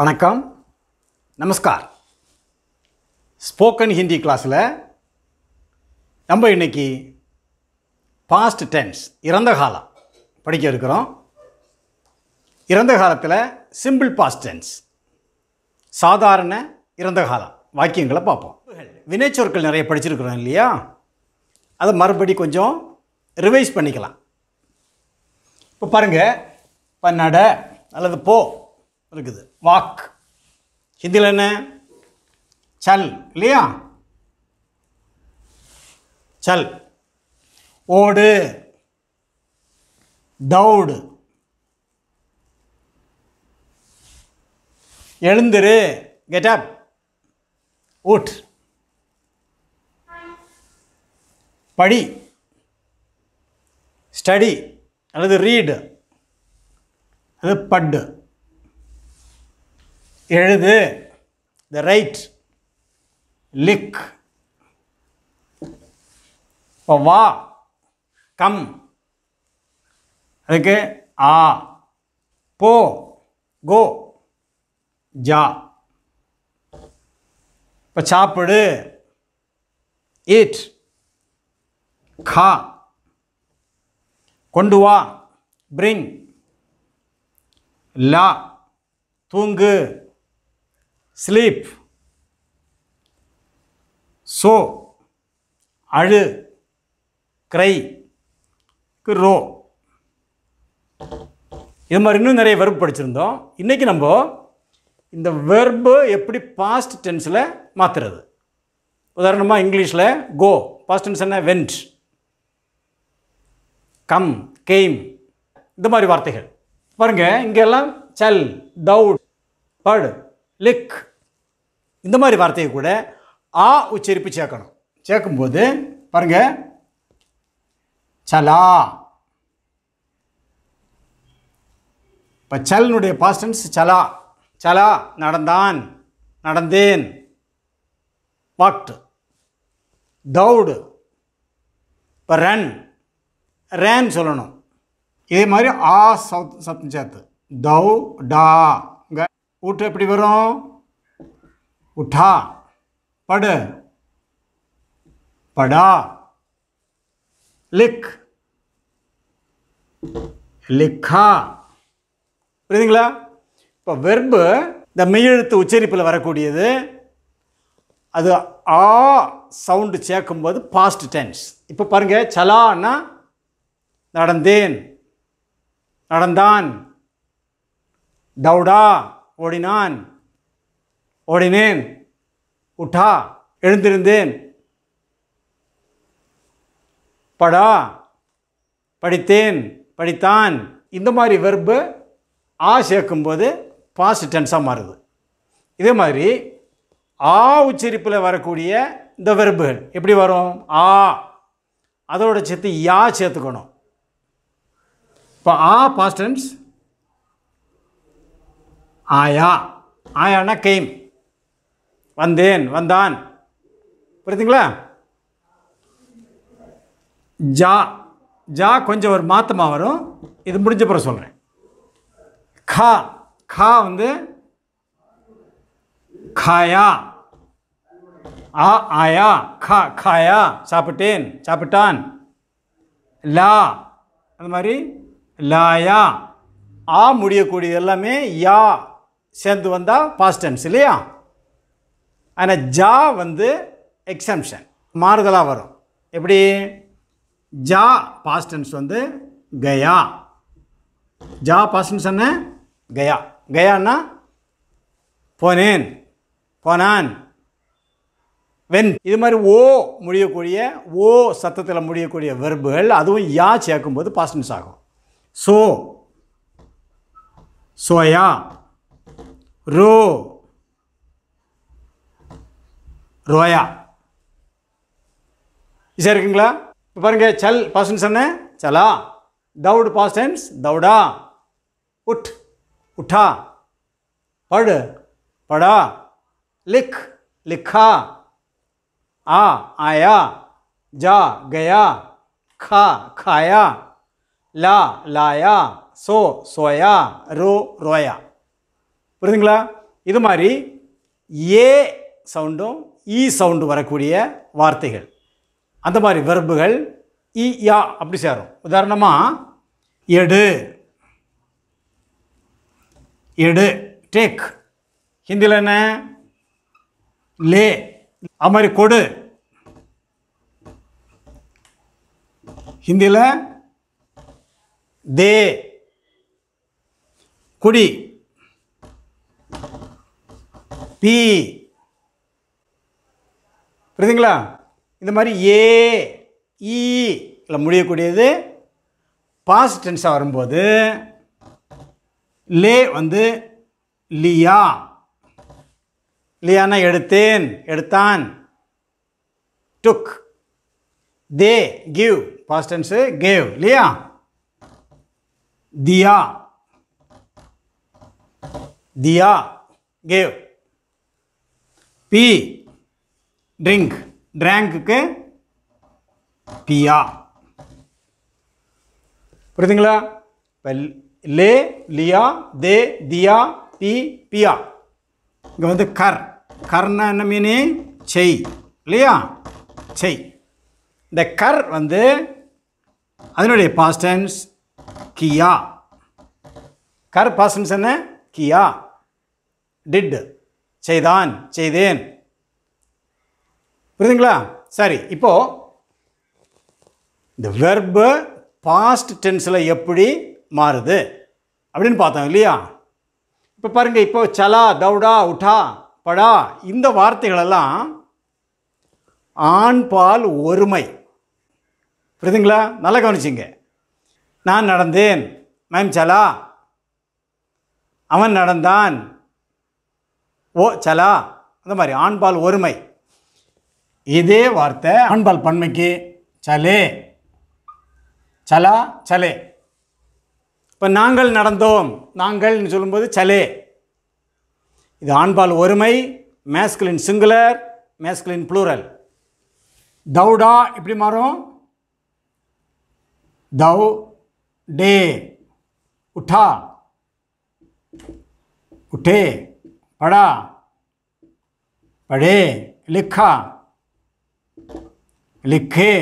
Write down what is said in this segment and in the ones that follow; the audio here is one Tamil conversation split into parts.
வணக்கம் நமஸ்கார் ஸ்போக்கன் ஹிந்தி கிளாஸில் நம்ம இன்றைக்கி பாஸ்ட் டென்ஸ் இறந்த காலம் படிக்க இருக்கிறோம் இறந்த காலத்தில் சிம்பிள் பாஸ்ட் டென்ஸ் சாதாரண இறந்த காலம் வாக்கியங்களை பார்ப்போம் வினைச்சொற்கள் நிறைய படிச்சிருக்கிறோம் இல்லையா அதை மறுபடி கொஞ்சம் ரிவைஸ் பண்ணிக்கலாம் இப்போ பாருங்கள் இப்போ நட அல்லது போ இருக்குது வாக் ஹிந்தியில் என்ன சல் இல்லையா சல் ஓடு தௌடு எழுந்துரு கெட் அப் ஊட் படி ஸ்டடி அல்லது ரீடு அது பட்டு எழுது த ரைட் லிக் இப்போ வா கம் அதுக்கு ஆ போ கோ ஜா இப்போ சாப்பிடு ஈட் கா கொண்டு வா பிரிங் லா தூங்கு ஸ்லீப் சோ அழு கிரை ரோ இது மாதிரி இன்னும் நிறைய வெர்ப் படிச்சிருந்தோம் இன்றைக்கி நம்ம இந்த வெர்பு எப்படி பாஸ்ட் டென்ஸில் மாற்றுறது உதாரணமாக இங்கிலீஷில் கோ பாஸ்ட் டென்ஸ் என்ன வென்ட் கம் கெய்ம் இந்த மாதிரி வார்த்தைகள் பாருங்கள் இங்கெல்லாம் செல் தவுட் படு லிக் இந்த மாதிரி வார்த்தையை கூட ஆ உச்சரிப்பு சேர்க்கணும் சேர்க்கும்போது பாருங்க சலா இப்போ சலனுடைய பாஸ்டன்ஸ் சலா சலா நடந்தான் நடந்தேன் வாக்டு தௌடு இப்போ ரன் ரேன் சொல்லணும் இதே மாதிரி ஆ சத்தம் சேர்த்து தௌ டா ஊட்டு எப்படி வரும் உட்டா படு படா லிக் லிக்கா புரியுதுங்களா இப்போ வெர்பு இந்த மெய்யெழுத்து உச்சரிப்பில் வரக்கூடியது அது ஆ சவுண்டு சேர்க்கும்போது பாஸ்ட் டென்ஸ் இப்போ பாருங்கள் சலான்னா நடந்தேன் நடந்தான் டவுடா ஓடினான் ஓடினேன் உட்டா எழுந்திருந்தேன் படா படித்தேன் படித்தான் இந்த மாதிரி வெர்பு ஆ சேர்க்கும்போது பாஸ்ட் டென்ஸாக மாறுது இதே மாதிரி ஆ உச்சரிப்பில் வரக்கூடிய இந்த வெர்புகள் எப்படி வரும் ஆ அதோட சேர்த்து யா சேர்த்துக்கணும் இப்போ ஆ பாஸ்ட் டென்ஸ் ஆயா ஆயானா கெய்ம் வந்தேன் வந்தான் புரியுதுங்களா ஜா ஜா கொஞ்சம் ஒரு மாற்றமாக வரும் இது முடிஞ்ச பிறகு சொல்கிறேன் கா கா வந்து காயா ஆ ஆயா கா காயா சாப்பிட்டேன் சாப்பிட்டான் லா அந்த மாதிரி லாயா ஆ முடியக்கூடியது எல்லாமே யா சேர்ந்து வந்தால் பாஸ்ட் டென்ஸ் இல்லையா ஆனால் ஜா வந்து எக்ஸம்ஷன் மாறுதலாக வரும் எப்படி ஜா பாஸ்ட் டென்ஸ் வந்து கயா ஜா பாஸ்ட் டென்ஸ் என்ன கயா கயான்னா போனேன் போனான் வென் இது மாதிரி ஓ முடியக்கூடிய ஓ சத்தத்தில் முடியக்கூடிய வெர்புகள் அதுவும் யா சேர்க்கும்போது பாஸ்டன்ஸ் ஆகும் சோ சோயா रो ரோயா ஈஸியாக இருக்குங்களா இப்போ பாருங்கள் சல் பாஸ்ட்னு சொன்னேன் சலா தவுட் பாஸ்டன்ஸ் தவுடா உட் உட்டா படு படா லிக் லிக்கா आ आया जा गया खा खाया ला लाया सो सोया रो रोया புரியுதுங்களா இது மாதிரி ஏ சவுண்டும் இ சவுண்டு வரக்கூடிய வார்த்தைகள் அந்த மாதிரி வெர்புகள் இ யா அப்படி சேரும் உதாரணமாக எடு எடு டேக் ஹிந்தியில் என்ன லே அது மாதிரி கொடு ஹிந்தியில் தே குடி பி புரியுதுங்களா இந்த மாதிரி ஏ ஈல e முடியக்கூடியது பாஸ்ட் டென்ஸாக வரும்போது லே வந்து லியா லியானா எடுத்தேன் எடுத்தான் டுக் தே கிவ் பாஸ்ட் டென்ஸு கேவ் லியா தியா தியா கேவ் பி ட்ரிங்க் ட்ராங்குக்கு பியா புரியுதுங்களா இப்போ லே லியா தே தியா பி பியா இங்கே வந்து கர் கர்னா என்ன மீன் செய் இல்லையா செய் இந்த கர் வந்து அதனுடைய பாஸ்டன்ஸ் கியா கர் பாஸ்டன்ஸ் என்ன கியா டிட்டு செய்தான் செய்தேன் புரியுதுங்களா சரி இப்போ இந்த வெர்பு பாஸ்ட் டென்ஸில் எப்படி மாறுது அப்படின்னு பார்த்தோம் இல்லையா இப்போ பாருங்கள் இப்போ சலா தௌடா உட்டா படா இந்த வார்த்தைகளெல்லாம் ஆண் பால் ஒருமை புரியுதுங்களா நல்லா கவனிச்சிங்க நான் நடந்தேன் மேம் சலா அவன் நடந்தான் ஓ சலா அந்த மாதிரி ஆண்பால் ஒருமை இதே வார்த்தை ஆண்பால் பன்மைக்கு சலே சலா சலே இப்போ நாங்கள் நடந்தோம் நாங்கள்னு சொல்லும்போது சலே இது ஆண்பால் ஒருமை மேஸ்கிலின் சிங்குலர் மேஸ்கிலின் ப்ளூரல் தௌடா இப்படி மாறும் தௌ டே உட்டா உட்டே पढ़ा पढ़े लिखा लिखे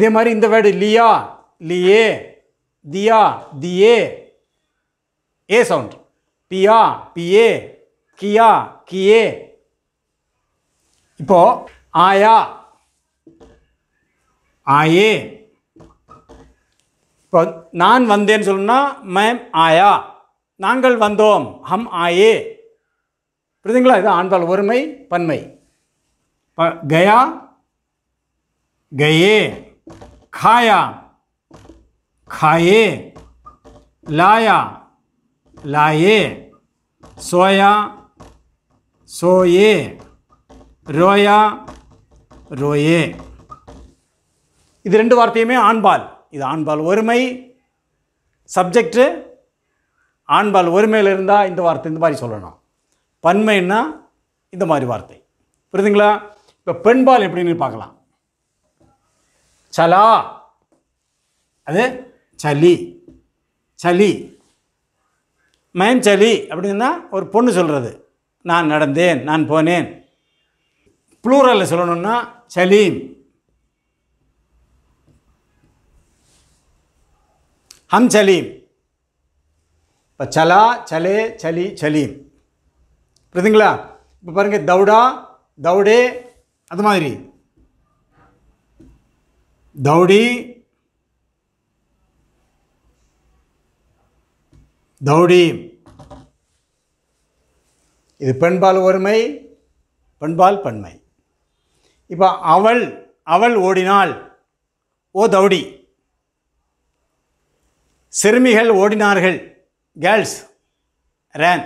इेमारी वर्ड लिया लिए दिया दिए ए साउंड पिया पिए किया किए इो आया आए नान वंदेन सुनना मैं आया नांगल वंदोम हम आए புரியுதுங்களா இது ஆண்பால் ஒருமை பன்மை ப கயா கயே காயா காயே லாயா லாயே சோயா சோயே ரோயா ரோயே இது ரெண்டு வார்த்தையுமே ஆண்பால் இது ஆண்பால் ஒருமை சப்ஜெக்டு ஆண்பால் ஒருமையில் இருந்தால் இந்த வார்த்தை இந்த மாதிரி சொல்லணும் பன்மைன்னா இந்த மாதிரி வார்த்தை புரியுதுங்களா இப்போ பெண்பால் எப்படின்னு பார்க்கலாம் சலா அது சலி சலி மயன் சலி அப்படின்னா ஒரு பொண்ணு சொல்கிறது நான் நடந்தேன் நான் போனேன் ப்ளூரலில் சொல்லணும்னா சலீம் ஹம் சலீம் இப்போ சலா சலே சலி சலீம் புரியுதுங்களா இப்போ பாருங்கள் தௌடா தௌடே அது மாதிரி தௌடி தௌடி இது பெண்பால் ஒருமை பெண்பால் பண்மை இப்போ அவள் அவள் ஓடினாள் ஓ தௌடி சிறுமிகள் ஓடினார்கள் கேர்ள்ஸ் ரேன்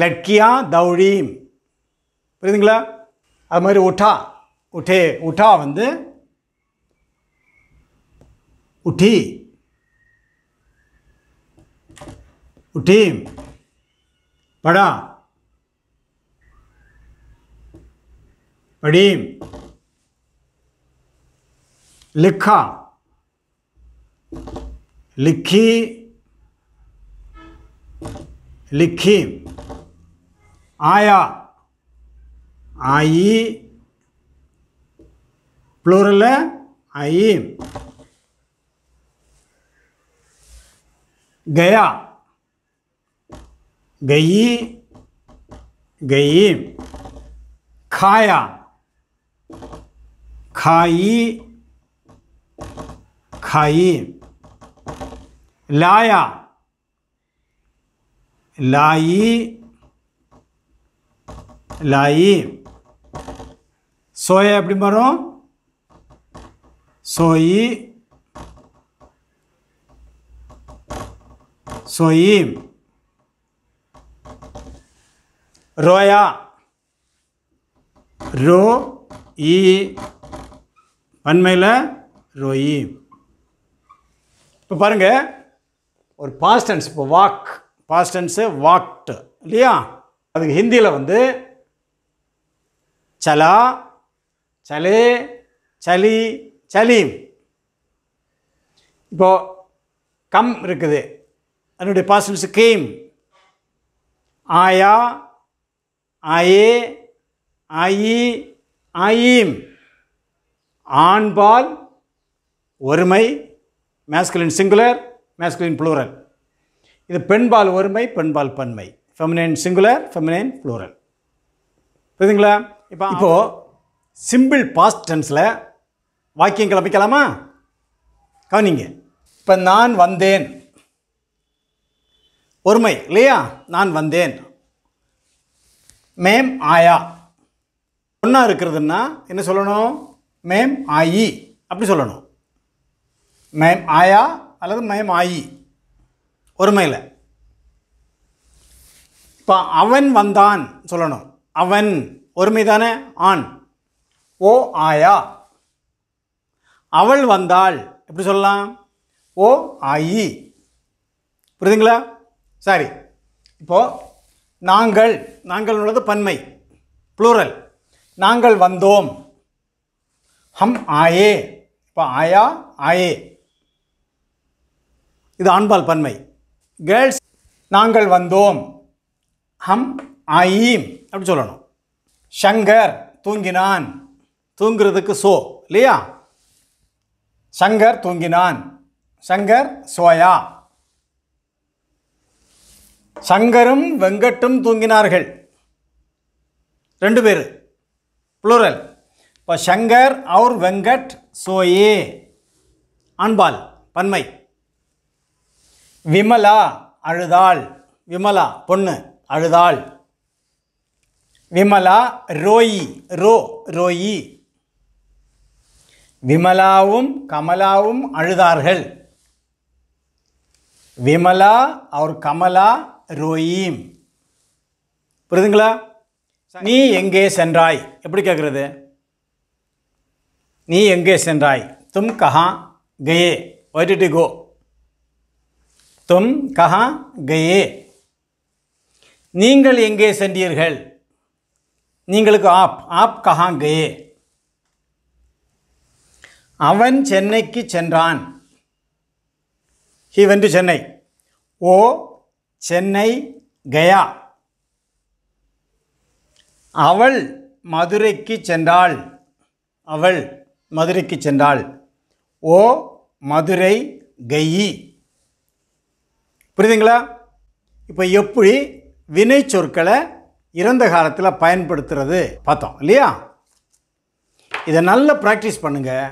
லட்கியா தௌழீம் புரியுதுங்களா அது மாதிரி உட்டா உட்டே உட்டா வந்து உட்டி உட்டீம் படா படீம் லிக்கா லிக்கி லிக்கீம் आया आई प्लूरल आई गया गई गई खाया खाई खाई लाया लाई லாயி சோயா எப்படி வரும் சோயி சோயி ரோயா ரோ இ பன்மையில் ரோயி இப்போ பாருங்கள் ஒரு பாஸ்டன்ஸ் இப்போ வாக் பாஸ்டன்ஸு வாக்டு இல்லையா அதுக்கு ஹிந்தியில் வந்து சலா சலே சலி சலீம் இப்போது கம் இருக்குது அதனுடைய பாசிபிள்ஸ் கீம் ஆயா ஆயே ஆயி ஆயீம் ஆண்பால் ஒருமை மேஸ்குலின் சிங்குலர் மேஸ்குலின் ப்ளூரல் இது பெண்பால் ஒருமை பெண்பால் பன்மை ஃபெமினைன் சிங்குலர் ஃபெமினைன் ப்ளூரல் புரியுதுங்களா இப்போ இப்போது சிம்பிள் பாஸ்ட் டென்ஸில் வாக்கியம் கிளப்பிக்கலாமா கவனிங்க இப்போ நான் வந்தேன் ஒருமை இல்லையா நான் வந்தேன் மேம் ஆயா ஒன்றா இருக்கிறதுன்னா என்ன சொல்லணும் மேம் ஆயி அப்படி சொல்லணும் மேம் ஆயா அல்லது மேம் ஆயி ஒருமையில் இப்போ அவன் வந்தான் சொல்லணும் அவன் ஒருமைதானே ஆண் ஓ ஆயா அவள் வந்தாள் எப்படி சொல்லலாம் ஓ ஆயி புரியுதுங்களா சாரி இப்போது நாங்கள் நாங்கள் உள்ளது பன்மை ப்ளூரல் நாங்கள் வந்தோம் ஹம் ஆயே இப்போ ஆயா ஆயே இது ஆண்பால் பன்மை கேர்ள்ஸ் நாங்கள் வந்தோம் ஹம் ஆயீம் அப்படி சொல்லணும் ஷங்கர் தூங்கினான் தூங்குறதுக்கு சோ இல்லையா சங்கர் தூங்கினான் சங்கர் சோயா சங்கரும் வெங்கட்டும் தூங்கினார்கள் ரெண்டு பேர் புளூரல் இப்போ ஷங்கர் அவர் வெங்கட் சோயே அன்பால் பன்மை விமலா அழுதாள் விமலா பொண்ணு அழுதாள் விமலா ரோயி ரோ ரோயி விமலாவும் கமலாவும் அழுதார்கள் விமலா அவர் கமலா ரோயீம் புரியுதுங்களா நீ எங்கே சென்றாய் எப்படி கேட்குறது நீ எங்கே சென்றாய் தும் கஹா கயே ஒய்டி கோ தும் கஹா கயே நீங்கள் எங்கே சென்றீர்கள் நீங்களுக்கு ஆப் ஆப் கஹாங்கே அவன் சென்னைக்கு சென்றான் ஹி வென்று சென்னை ஓ சென்னை கயா அவள் மதுரைக்கு சென்றாள் அவள் மதுரைக்கு சென்றாள் ஓ மதுரை கையி புரியுதுங்களா இப்போ எப்படி வினை சொற்களை இறந்த காலத்தில் பயன்படுத்துறது பார்த்தோம் இல்லையா இதை நல்லா ப்ராக்டிஸ் பண்ணுங்கள்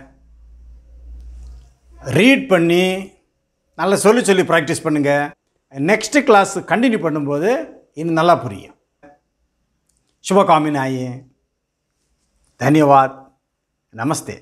ரீட் பண்ணி நல்லா சொல்லி சொல்லி ப்ராக்டிஸ் பண்ணுங்கள் நெக்ஸ்ட்டு கிளாஸ் கண்டினியூ பண்ணும்போது இன்னும் நல்லா புரியும் शुभकामनाएं தன்யவாத் நமஸ்தே